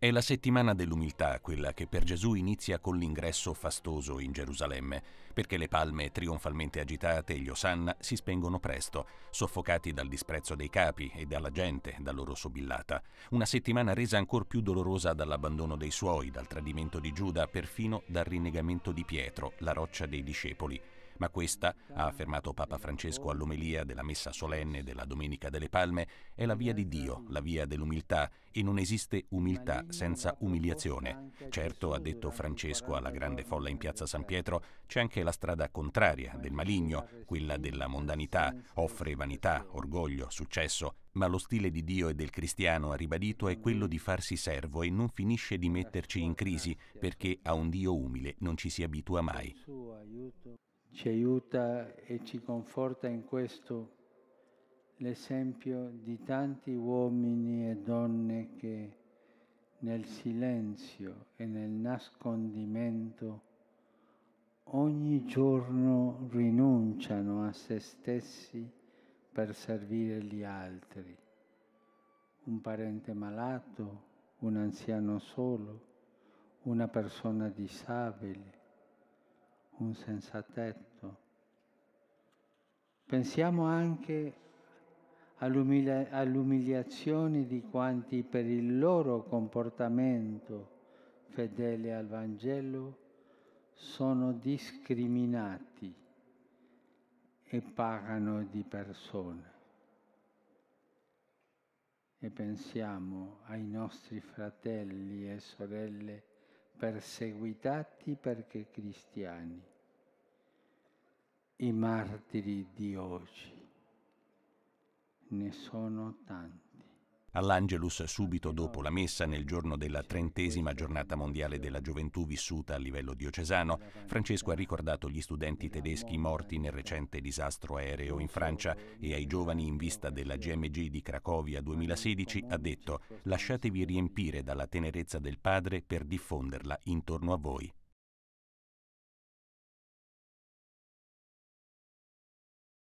È la settimana dell'umiltà quella che per Gesù inizia con l'ingresso fastoso in Gerusalemme, perché le palme trionfalmente agitate e gli osanna si spengono presto, soffocati dal disprezzo dei capi e dalla gente, da loro sobillata. Una settimana resa ancor più dolorosa dall'abbandono dei suoi, dal tradimento di Giuda, perfino dal rinnegamento di Pietro, la roccia dei discepoli ma questa, ha affermato Papa Francesco all'omelia della messa solenne della Domenica delle Palme, è la via di Dio, la via dell'umiltà, e non esiste umiltà senza umiliazione. Certo, ha detto Francesco alla grande folla in piazza San Pietro, c'è anche la strada contraria del maligno, quella della mondanità, offre vanità, orgoglio, successo, ma lo stile di Dio e del cristiano, ha ribadito, è quello di farsi servo e non finisce di metterci in crisi, perché a un Dio umile non ci si abitua mai. Ci aiuta e ci conforta in questo l'esempio di tanti uomini e donne che nel silenzio e nel nascondimento ogni giorno rinunciano a se stessi per servire gli altri, un parente malato, un anziano solo, una persona disabile, un senza tetto. Pensiamo anche all'umilia- all'umiliazione di quanti per il loro comportamento fedele al Vangelo sono discriminati e pagano di persone. E pensiamo ai nostri fratelli e sorelle perseguitati perché cristiani, i martiri di oggi. Ne sono tanti all'Angelus subito dopo la messa nel giorno della trentesima giornata mondiale della gioventù vissuta a livello diocesano, Francesco ha ricordato gli studenti tedeschi morti nel recente disastro aereo in Francia eh, e ai giovani in vista della GMG di Cracovia 2016 ha detto lasciatevi riempire dalla tenerezza del padre per diffonderla intorno a voi.